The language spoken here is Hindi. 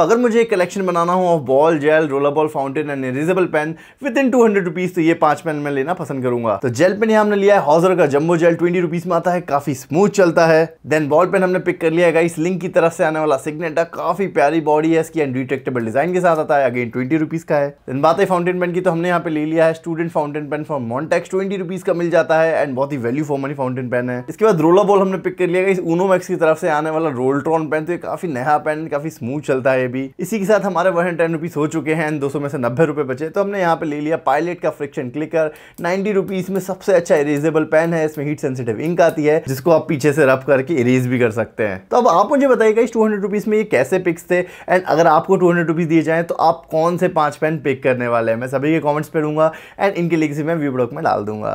तो अगर मुझे एक कलेक्शन बनाना हो of ball gel roller ball fountain and erasable pen within two hundred rupees तो ये पांच पेन मैं लेना पसंद करूंगा तो जेल पेन हमने लिया है हॉजर का जम्बो जेल ट्वेंटी रुपीज़ में आता है काफ़ी स्मूथ चलता है देन बॉल पेन हमने पिक कर लिया है इस लिंक की तरफ से आने वाला सिग्नेटा काफ़ी प्यारी बॉडी है इसकी एंड डिटेक्टेबल डिज़ाइन के साथ आता है अगेन ट्वेंटी रुपीज़ का है देन बात है फाउंटेन पेन की तो हमने यहाँ पे ले लिया है student fountain pen for Montex twenty rupees का मिल जाता है एंड बहुत ही value for money fountain pen है इसके बाद रोलर बॉल हमने पिक कर लिया इस ऊनो मैक्स की तरफ से आने वाला रोल्ट्रॉन पेन तो ये काफ़ी नया पेन काफ़ी स्मूथ चलता है भी इसी के साथ हमारे वन टेन रुपीज़ हो चुके हैं दो सौ में से नब्बे रुपए बचे तो हमने यहाँ पे ले लिया पायलट का फ्रिक्शन क्लिकर नाइनटी रुपीज़ में सबसे अच्छा इरेजेबल पेन है इसमें हीट सेंसिटिव इंक आती है जिसको आप पीछे से रब करके इरेज भी कर सकते हैं तो अब आप मुझे बताइएगा इस टू हंड्रेड रुपीज में ये कैसे पिक्स थे एंड अगर आपको टू हंड्रेड रुपीज़ दिए जाए तो आप कौन से पांच पेन पिक करने वाले हैं मैं सभी के कॉमेंट्स पे लूँगा एंड इनकी लिंक से मैं व्यू ब्लॉक में डाल दूंगा